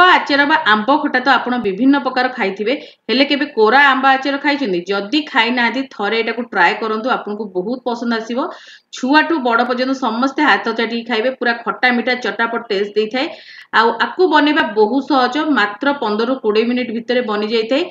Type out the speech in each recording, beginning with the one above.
ଆମ୍ବ ଆଚାର ବା ଆମ୍ବ ଖଟା ତ ଆପଣ ବିଭିନ୍ନ ପ୍ରକାର ଖାଇଥିବେ ହେଲେ କେବେ କୋରା ଆମ୍ବ ଆଚାର ଖାଇଛନ୍ତି ଯଦି ଖାଇନାହାନ୍ତି ଥରେ ଏଟାକୁ ଟ୍ରାଏ କରନ୍ତୁ ଆପଣଙ୍କୁ ବହୁତ ପସନ୍ଦ ଆସିବ ଛୁଆଠୁ ବଡ଼ ପର୍ଯ୍ୟନ୍ତ ସମସ୍ତେ ହାତ ଚାଟିକି ଖାଇବେ ପୁରା ଖଟା ମିଠା ଚଟାପଟ ଟେଷ୍ଟ ଦେଇଥାଏ ଆଉ ଆକୁ ବନେଇବା ବହୁତ ସହଜ ମାତ୍ର ପନ୍ଦରରୁ କୋଡ଼ିଏ ମିନିଟ୍ ଭିତରେ ବନିଯାଇଥାଏ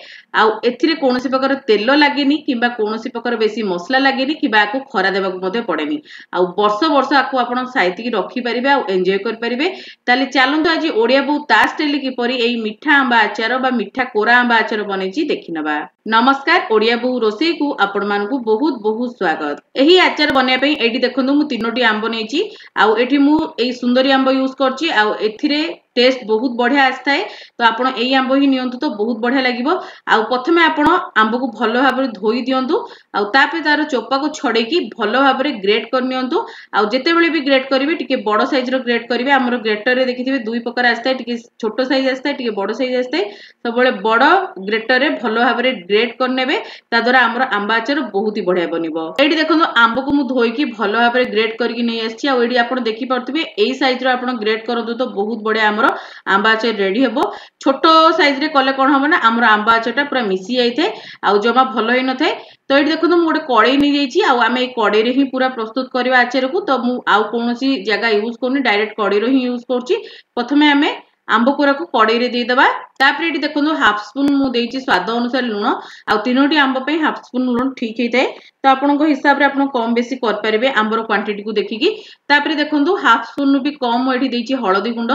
ଆଉ ଏଥିରେ କୌଣସି ପ୍ରକାର ତେଲ ଲାଗେନି କିମ୍ବା କୌଣସି ପ୍ରକାର ବେଶୀ ମସଲା ଲାଗେନି କିମ୍ବା ଆକୁ ଖରା ଦେବାକୁ ମଧ୍ୟ ପଡ଼େନି ଆଉ ବର୍ଷ ବର୍ଷ ଆକୁ ଆପଣ ସାଇତିକି ରଖିପାରିବେ ଆଉ ଏନ୍ଜୟ କରିପାରିବେ ତାହେଲେ ଚାଲନ୍ତୁ ଆଜି ଓଡ଼ିଆ ବୋଉ ତା ଷ୍ଟାଇଲ୍ କିପରି ଏଇ ମିଠା ଆମ୍ବା ଆଚାର ବା ମିଠା କୋରା ଆମ୍ବା ଆଚାର ବନେଇଛି ଦେଖିନେବା নমস্কার ওড়িয়া বউ রোষেইকু আপনার বহুত বহুত স্বাগত এই আচার বনাইয়া এটি দেখুন মু তিনোটি আম্ব নেইছি আউ এটি মু এই সুন্দরী আম্ব ইউজ করছি আউ এথিরে টেস্ট বহুত বঢ়িয়া আসিথায়ে তো আপনার এই আম্ব হি নিয়ন্তু তো বহুত বঢ়িয়া লাগিব আউ প্রথমে আপনার আম্বকু ভালো ভাবে ধোই দিয়ন্তু আউ তাপরে তার চোপাকু ছড়াইকি ভালো ভাবে গ্রেড করে নিয়ন্তু আউ যেতবেলে বি গ্রেড করবে টিকে বড় সাইজর গ্রেড করবে আমার গ্রেটরে দেখিথিবে দুই প্রকার আসিথায়ে টিকে ছোট সাইজ আসিথায়ে টিকে বড় সাইজ আসিথায়ে সবুলে বড় গ্রেটরে ভালো ভাবে গ্রেড করে নেবে তাদ্বারা আমার আম্বা আচার বহুত হি বঢ়িয়া বনিব এইটি দেখুন আম্বকু মু ধোইকি ভালো ভাবে গ্রেড করিকি নেই আসছি আউ এটি আপনার দেখিপারুবে এই সাইজর আপনার গ্রেড করতু তো বহুত বঢ়িয়া আমার ଆମର ଆମ୍ବ ଆଚାର ରେଡି ହେବ ଛୋଟ ସାଇଜରେ କଲେ କ'ଣ ହେବ ନା ଆମର ଆମ୍ବ ଆଚାରଟା ପୁରା ମିଶି ଯାଇଥାଏ ଆଉ ଜମା ଭଲ ହେଇନଥାଏ ତ ଏଠି ଦେଖନ୍ତୁ ମୁଁ ଗୋଟେ କଡ଼େଇ ନେଇଯାଇଛି ଆଉ ଆମେ ଏଇ କଡ଼େଇରେ ହିଁ ପୁରା ପ୍ରସ୍ତୁତ କରିବା ଆଚାରକୁ ତ ମୁଁ ଆଉ କୌଣସି ଜାଗା ୟୁଜ୍ କରୁନି ଡାଇରେକ୍ଟ କଡ଼େଇର ହିଁ ୟୁଜ୍ କରୁଛି ପ୍ରଥମେ ଆମେ ଆମ୍ବ କୋରାକୁ କଡ଼େଇରେ ଦେଇଦେବା ତାପରେ ଏଠି ଦେଖନ୍ତୁ ହାଫ୍ ସ୍ପୁନ୍ ମୁଁ ଦେଇଛି ସ୍ୱାଦ ଅନୁସାରେ ଲୁଣ ଆଉ ତିନୋଟି ଆମ୍ବ ପାଇଁ ହାଫ୍ ସ୍ପୁନ୍ ଲୁଣ ଠିକ୍ ହେଇଥାଏ ତ ଆପଣଙ୍କ ହିସାବରେ ଆପଣ କମ୍ ବେଶୀ କରିପାରିବେ ଆମ୍ବର କ୍ୱାଣ୍ଟିଟିକୁ ଦେଖିକି ତାପରେ ଦେଖନ୍ତୁ ହାଫ୍ ସ୍ପୁନ୍ରୁ ବି କମ୍ ମୁଁ ଏଠି ଦେଇଛି ହଳଦୀ ଗୁଣ୍ଡ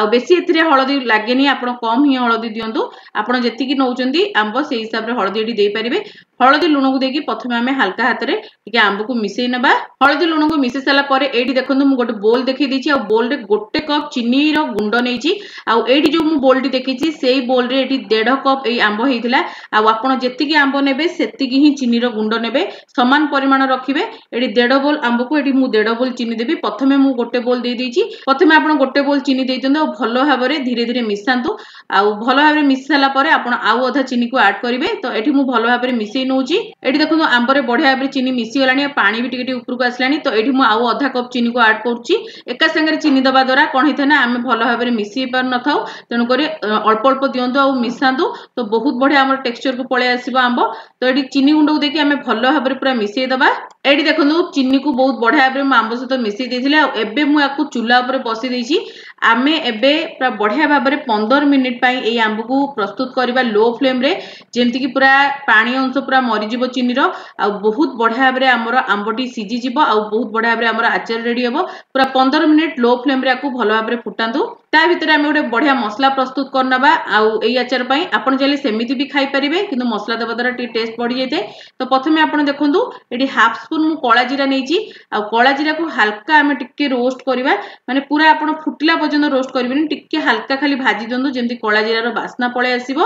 ଆଉ ବେଶୀ ଏଥିରେ ହଳଦୀ ଲାଗେନି ଆପଣ କମ୍ ହିଁ ହଳଦୀ ଦିଅନ୍ତୁ ଆପଣ ଯେତିକି ନେଉଛନ୍ତି ଆମ୍ବ ସେଇ ହିସାବରେ ହଳଦୀ ଏଠି ଦେଇପାରିବେ হলদী লুণকু দিয়ে প্রথমে আমি হালকা হাতরে টিকে আম্বকু মিশাই নেবা হলদী লুণকু মিশাই সারা পরে এইটি দেখুন মু গোটে বোল দেখাই দিয়েছি আর বোলরে গোটে কপ চিনির গুণ্ড নেইছি আর এইটি যে মু বোলটি দেখিছি সেই বোলরে এটি দেড় কপ এই আম্ব হয়েছিল আর আপনার যেতিকি আম্ব নেবে সেতিকি হি চিনির গুণ্ড নেবে সমান পরিমাণ রাখবে এটি দেড় বোল আম্বকু এটি মু দেড় বোল চিনি দেবি প্রথমে মু গোটে বোল দিয়ে দিয়েছি প্রথমে আপনার গোটে বোল চিনি দিয়ে আর ভালো ভাবে ধীরে ধীরে মিশাতু আর ভালো ভাবে মিশি সারা পরে আপনার আউ অধা চিনিকু আড করবে তো এটি মু ভালো ভাবে মিশাই ଦେଇ ନେଉଛି ଏଠି ଦେଖନ୍ତୁ ଆମ୍ବରେ ବଢିଆ ଭାବରେ ଚିନି ମିଶିଗଲାଣି ଆଉ ପାଣି ବି ଟିକେ ଟିକେ ଉପରକୁ ଆସିଲାଣି ତ ଏଠି ମୁଁ ଆଉ ଅଧା କପ୍ ଚିନିକୁ ଆଡ୍ କରୁଛି ଏକା ସାଙ୍ଗରେ ଚିନି ଦବା ଦ୍ୱାରା କ'ଣ ହେଇଥାଏ ନା ଆମେ ଭଲ ଭାବରେ ମିଶେଇ ପାରୁନଥାଉ ତେଣୁକରି ଅଳ୍ପ ଅଳ୍ପ ଦିଅନ୍ତୁ ଆଉ ମିଶାନ୍ତୁ ତ ବହୁତ ବଢିଆ ଆମର ଟେକ୍ସଚରକୁ ପଳେଇ ଆସିବ ଆମ୍ବ ତ ଏଠି ଚିନି ଗୁଣ୍ଡକୁ ଦେଇକି ଆମେ ଭଲ ଭାବରେ ପୁରା ମିଶେଇ ଦେବା ଏଠି ଦେଖନ୍ତୁ ଚିନିକୁ ବହୁତ ବଢିଆ ଭାବରେ ମୁଁ ଆମ୍ବ ସହିତ ମିଶେଇ ଦେଇଥିଲି ଆଉ ଏବେ ମୁଁ ୟାକୁ ଚୁଲା ଉପରେ ବସେଇ ଦେଇଛି ଆମେ ଏବେ ପୁରା ବଢ଼ିଆ ଭାବରେ ପନ୍ଦର ମିନିଟ୍ ପାଇଁ ଏଇ ଆମ୍ବକୁ ପ୍ରସ୍ତୁତ କରିବା ଲୋ ଫ୍ଲେମ୍ରେ ଯେମିତିକି ପୁରା ପାଣି ଅଂଶ ପୁରା ମରିଯିବ ଚିନିର ଆଉ ବହୁତ ବଢ଼ିଆ ଭାବରେ ଆମର ଆମ୍ବଟି ସିଝିଯିବ ଆଉ ବହୁତ ବଢ଼ିଆ ଭାବରେ ଆମର ଆଚାର ରେଡ଼ି ହେବ ପୁରା ପନ୍ଦର ମିନିଟ୍ ଲୋ ଫ୍ଲେମ୍ରେ ଆକୁ ଭଲ ଭାବରେ ଫୁଟାନ୍ତୁ ତା ଭିତରେ ଆମେ ଗୋଟେ ବଢ଼ିଆ ମସଲା ପ୍ରସ୍ତୁତ କରିନେବା ଆଉ ଏଇ ଆଚାର ପାଇଁ ଆପଣ ଚାହିଁଲେ ସେମିତି ବି ଖାଇପାରିବେ କିନ୍ତୁ ମସଲା ଦେବା ଦ୍ୱାରା ଟିକେ ଟେଷ୍ଟ ବଢ଼ିଯାଇଥାଏ ତ ପ୍ରଥମେ ଆପଣ ଦେଖନ୍ତୁ ଏଠି ହାଫ୍ ସ୍ପୁନ୍ ମୁଁ କଳା ଜିରା ନେଇଛି ଆଉ କଳା ଜିରାକୁ ହାଲକା ଆମେ ଟିକେ ରୋଷ୍ଟ କରିବା ମାନେ ପୁରା ଆପଣ ଫୁଟିଲା ପର୍ଯ୍ୟନ୍ତ পর্যন্ত রোস্ট করবেনি টিকে হালকা খালি ভাজি দিও যেমন কলা জিরার বাসনা পলাই আসব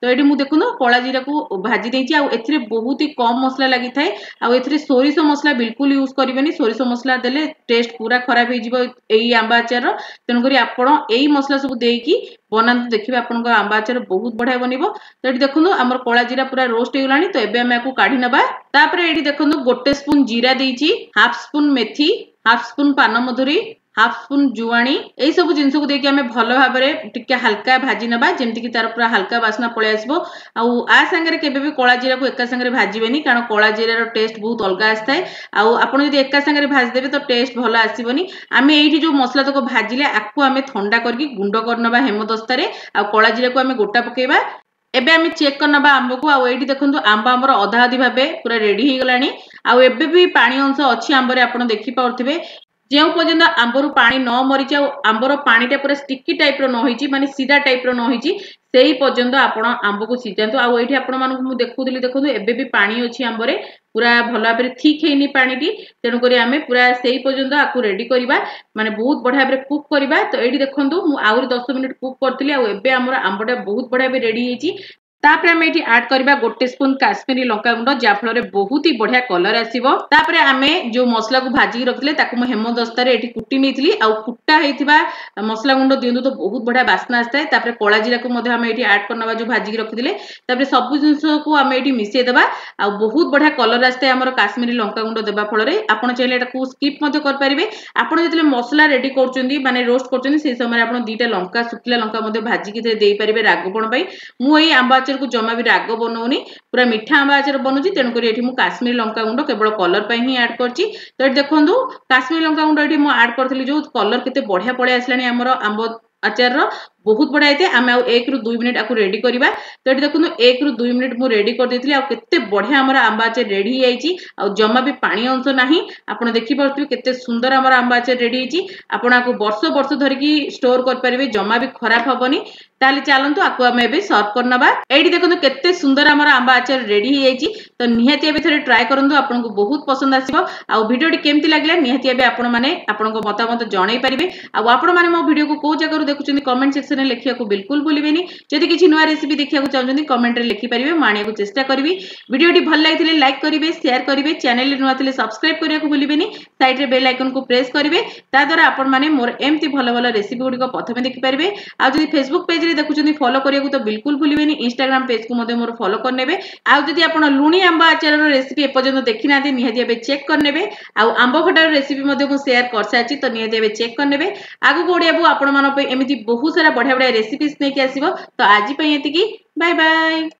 তো এটি মু দেখুন কলা জিরা ভাজি দিয়েছি আথিরে বহুত হি কম মশলা লাগি থাকে আথিরে সোরিষ মশলা বিলকুল ইউজ করবেনি সোরিষ মশলা দেলে টেস্ট পুরা খারাপ হয়ে যাব এই আম্বা আচার তেমকি আপনার এই মশলা সব দিয়ে বনাতে দেখবে আপনার আম্বা আচার বহুত বড়িয়া বনব তো এটি দেখুন আমার কলা জিরা পুরা রোস্ট হয়ে তো এবে আমি কাঢ়ি নেবা তাপরে এটি দেখুন গোটে স্পুন জিরা দিয়েছি হাফ স্পুন মেথি হাফ স্পুন পানমধুরী হাফ স্পুন জুয়াণী এইসব জিনিসকে দিয়ে আমি ভাল ভাবে টিকি হালকা ভাজি নেবা যেমিকি তার পুরা হালকা বাসনা পলাই আসব আগে কেবে বি কলা জিরা একা সাথে ভাজবেনি কারণ কলা জিরার টেস্ট বহুত অলগা আসে আপনার যদি একা সাথে ভাজিদেবে তো টেস্ট ভাল আসবনি আমি এইটি যে মশলা তাকে ভাজিলে আকু আমি থা করি গুণ্ড করে নেবা হেমদস্তার কলা জিরা আমি গোটা পকাইবা এবে আমি চেক করে নেবা আম্বকু আইটি দেখুন আম্ব আমার অধা অধি ভাবে পুরা রেডি হয়ে গলা আবে বি পা অংশ অছি আম্বরে আপনার দেখিপারে ଯେଉଁ ପର୍ଯ୍ୟନ୍ତ ଆମ୍ବରୁ ପାଣି ନ ମରିଛି ଆଉ ଆମ୍ବର ପାଣିଟା ପୁରା ଷ୍ଟିକି ଟାଇପ୍ର ନ ହେଇଛି ମାନେ ସିରା ଟାଇପ୍ର ନ ହେଇଛି ସେଇ ପର୍ଯ୍ୟନ୍ତ ଆପଣ ଆମ୍ବକୁ ସିଝାନ୍ତୁ ଆଉ ଏଇଠି ଆପଣମାନଙ୍କୁ ମୁଁ ଦେଖୁଥିଲି ଦେଖନ୍ତୁ ଏବେ ବି ପାଣି ଅଛି ଆମ୍ବରେ ପୁରା ଭଲ ଭାବରେ ଠିକ୍ ହେଇନି ପାଣିଟି ତେଣୁକରି ଆମେ ପୁରା ସେଇ ପର୍ଯ୍ୟନ୍ତ ଆକୁ ରେଡ଼ି କରିବା ମାନେ ବହୁତ ବଢ଼ିଆ ଭାବରେ କୁକ୍ କରିବା ତ ଏଇଠି ଦେଖନ୍ତୁ ମୁଁ ଆହୁରି ଦଶ ମିନିଟ୍ କୁକ୍ କରିଥିଲି ଆଉ ଏବେ ଆମର ଆମ୍ବଟା ବହୁତ ବଢ଼ିଆ ଭାବେ ରେଡ଼ି ହେଇଛି তাপরে আমি এটি আড করা গোটে স্পুন কাশ্মীরি লঙ্কা গুণ্ড যাফলে বহুত হি বড়িয়া কলর আসব তাপরে আমি যে মশলা কু ভাজিকি রাখলে তাকে মু হেমদস্তার এটি কুটি নেইছিলি আউ কুটা হইতিবা মশলা গুণ্ড দিওন্তু তো বহুত বড়িয়া বাসনা আসতায় তাপরে কলা জিরা কু মধ্যে আমি এটি আড করনবা যে ভাজিকি রাখিলে তাপরে সবু জিনিস কু আমি এটি মিশাই দেবা আউ বহুত বড়িয়া কলর আসতায় আমার কাশ্মীরি লঙ্কা গুণ্ড দেবা ফলরে আপন চাইলে এটা স্কিপ মধ্যে করপারিবে আপন যেতলে মশলা রেডি করছেন মানে রোস্ট করছেন সেই সময় আপনার দুইটা লঙ্কা শুকিলা লঙ্কা মধ্যে ভাজিকি দেইপারিবে রাগপণ পাই মু এই আম্বাচ ଆଚାରକୁ ଜମା ବି ରାଗ ବନଉନି ପୁରା ମିଠା ଆମ୍ବ ଆଚାର ବନୁଛି ତେଣୁକରି ଏଠି ମୁଁ କାଶ୍ମୀର ଲଙ୍କାଗୁଣ୍ଡ କେବଳ କଲର ପାଇଁ ହିଁ ଆଡ୍ କରିଛି ତ ଏଠି ଦେଖନ୍ତୁ କାଶ୍ମୀର ଲଙ୍କାଗୁଣ୍ଡ ଏଠି ମୁଁ ଆଡ୍ କରିଥିଲି ଯୋଉ କଲର କେତେ ବଢିଆ ପଳେଇ ଆସିଲାଣି ଆମର ଆମ୍ବ ଆଚାରର ବହୁତ ବଢିଆ ହେଇଥାଏ ଆମେ ଆଉ ଏକରୁ ଦୁଇ ମିନିଟ୍ ଆକୁ ରେଡି କରିବା ତ ଏଠି ଦେଖନ୍ତୁ ଏକରୁ ଦୁଇ ମିନିଟ୍ ମୁଁ ରେଡି କରିଦେଇଥିଲି ଆଉ କେତେ ବଢିଆ ଆମର ଆମ୍ବ ଆଚାର ରେଡି ହେଇଯାଇଛି ଆଉ ଜମା ବି ପାଣି ଅଂଶ ନାହିଁ ଆପଣ ଦେଖିପାରୁଥିବେ କେତେ ସୁନ୍ଦର ଆମର ଆମ୍ବ ଆଚାର ରେଡି ହେଇଛି ଆପଣ ଆକୁ ବର୍ଷ ବର୍ଷ ଧରିକି ଷ୍ଟୋର କରିପାରିବେ ଜମା ବି ଖରାପ ହବନି ତାହେଲେ ଚାଲନ୍ତୁ ଆକୁ ଆମେ ଏବେ ସର୍ଭ କରିନେବା ଏଇଠି ଦେଖନ୍ତୁ କେତେ ସୁନ୍ଦର ଆମର ଆମ୍ବ ଆଚାର ରେଡି ହେଇଯାଇଛି ତ ନିହାତି ଏବେ ଥରେ ଟ୍ରାଏ କରନ୍ତୁ ଆପଣଙ୍କୁ ବହୁତ ପସନ୍ଦ ଆସିବ ଆଉ ଭିଡ଼ିଓଟି କେମିତି ଲାଗିଲା ନିହାତି ଏବେ ଆପଣମାନେ ଆପଣଙ୍କ ମତାମତ ଜଣାଇ ପାରିବେ ଆଉ ଆପଣମାନେ ମୋ ଭିଡ଼ିଓକୁ କେଉଁ ଜାଗାରୁ ଦେଖୁଛନ୍ତି କମେଣ୍ଟ ସେକ୍ସନରେ ଲେଖିବାକୁ ବିଲକୁଲ ଭୁଲିବେନି ଯଦି କିଛି ନୂଆ ରେସିପି ଦେଖିବାକୁ ଚାହୁଁଛନ୍ତି କମେଣ୍ଟରେ ଲେଖିପାରିବେ ମୁଁ ଆଣିବାକୁ ଚେଷ୍ଟା କରିବି ଭିଡ଼ିଓଟି ଭଲ ଲାଗିଥିଲେ ଲାଇକ୍ କରିବେ ସେୟାର କରିବେ ଚ୍ୟାନେଲରେ ନୂଆ ଥିଲେ ସବସ୍କ୍ରାଇବ୍ କରିବାକୁ ଭୁଲିବେନି ସାଇଡ଼୍ରେ ବେଲ୍ ଆଇକନ୍କୁ ପ୍ରେସ୍ କରିବେ ତାଦ୍ୱାରା ଆପଣମାନେ ମୋର ଏମିତି ଭଲ ଭଲ ରେସିପି ଗୁଡ଼ିକ ପ୍ରଥମେ ଦେଖିପାରିବେ ଆଉ ଯଦି ଫେସବୁକ୍ ପେଜ୍ରେ ଯଦି ଦେଖୁଛନ୍ତି ଫଲୋ କରିବାକୁ ତ ବିଲକୁଲ ଭୁଲିବେନି ଇନଷ୍ଟାଗ୍ରାମ ପେଜକୁ ମଧ୍ୟ ମୋର ଫଲୋ କରିନେବେ ଆଉ ଯଦି ଆପଣ ଲୁଣି ଆମ୍ବ ଆଚାରର ରେସିପି ଏପର୍ଯ୍ୟନ୍ତ ଦେଖିନାହାନ୍ତି ନିହାତି ଏବେ ଚେକ୍ କରିନେବେ ଆଉ ଆମ୍ବ ଖଟାର ରେସିପି ମଧ୍ୟ ମୁଁ ସେୟାର କରିସାରିଛି ତ ନିହାତି ଏବେ ଚେକ୍ କରିନେବେ ଆଗକୁ ଓଡ଼ିଆକୁ ଆପଣମାନଙ୍କ ପାଇଁ ଏମିତି ବହୁତ ସାରା ବଢ଼ିଆ ବଢ଼ିଆ ରେସିପିସ୍ ନେଇକି ଆସିବ ତ ଆଜି ପାଇଁ ଏତିକି ବାଏ ବାଏ